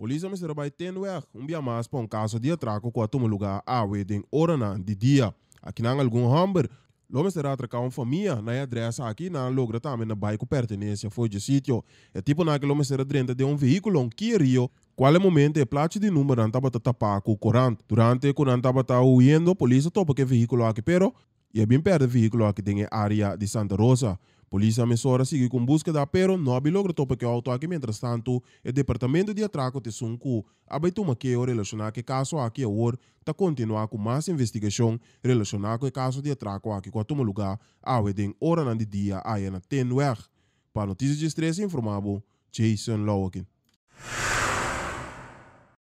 Polícia me será vai tendo um dia mais para um caso de atraco com a toma lugar a wedding hora na de dia. Aqui não algum hamburgo. Lo me será atracar uma família na adressa aqui na logra também na bairro pertenência foi de sítio. É tipo na que lo me será dentro de um veículo um Kia qual é o momento e plate de número não estava tapar com o corante. Durante quando estava huindo, a polícia topa que veículo aqui, pero e é bem perto do veículo aqui tem a área de Santa Rosa. Polícia a segue com busca da não nobre logra topa que auto aqui. Mientras tanto, o é Departamento de Atraco de Sunku uma que é o relacionar que caso aqui a é está continuar com mais investigação relacionar com o caso de atraco aqui com a lugar a wedem hora de dia a na tenwer. Para notícias de estresse informado, Jason Lowakin.